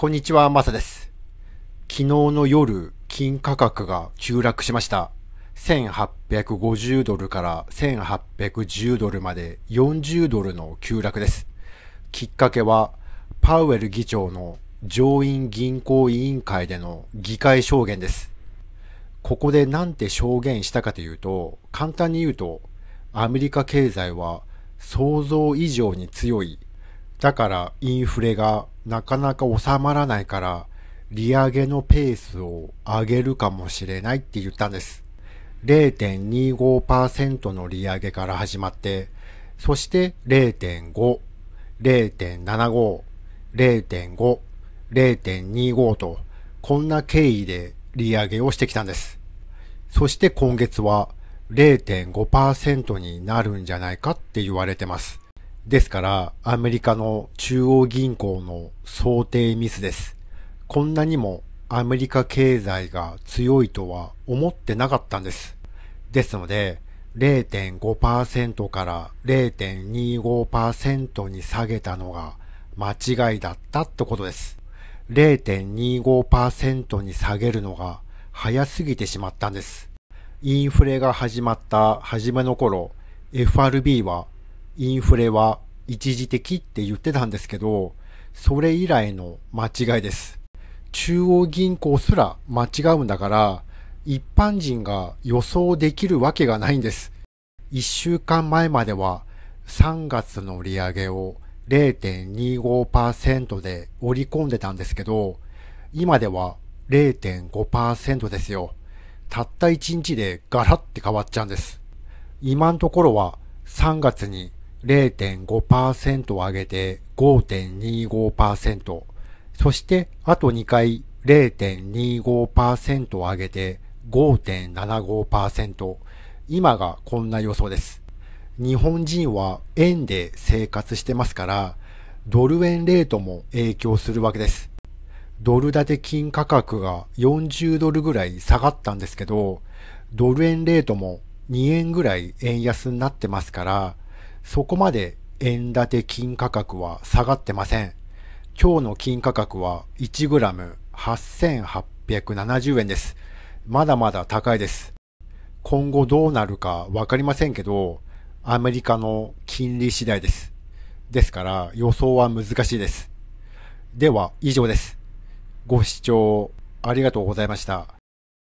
こんにちは、マサです。昨日の夜、金価格が急落しました。1850ドルから1810ドルまで40ドルの急落です。きっかけは、パウエル議長の上院銀行委員会での議会証言です。ここでなんて証言したかというと、簡単に言うと、アメリカ経済は想像以上に強いだからインフレがなかなか収まらないから、利上げのペースを上げるかもしれないって言ったんです。0.25%の利上げから始まって、そして0.5、0.75、0.5、0.25と、こんな経緯で利上げをしてきたんです。そして今月は0.5%になるんじゃないかって言われてます。ですから、アメリカの中央銀行の想定ミスです。こんなにもアメリカ経済が強いとは思ってなかったんです。ですので、0.5%から0.25%に下げたのが間違いだったってことです。0.25%に下げるのが早すぎてしまったんです。インフレが始まった初めの頃、FRB はインフレは一時的って言ってたんですけど、それ以来の間違いです。中央銀行すら間違うんだから、一般人が予想できるわけがないんです。一週間前までは3月の利上げを0.25%で織り込んでたんですけど、今では0.5%ですよ。たった1日でガラって変わっちゃうんです。今のところは3月に0.5%上げて5.25%。そしてあと2回0.25%上げて5.75%。今がこんな予想です。日本人は円で生活してますから、ドル円レートも影響するわけです。ドル建て金価格が40ドルぐらい下がったんですけど、ドル円レートも2円ぐらい円安になってますから、そこまで円建て金価格は下がってません。今日の金価格は 1g8870 円です。まだまだ高いです。今後どうなるかわかりませんけど、アメリカの金利次第です。ですから予想は難しいです。では以上です。ご視聴ありがとうございました。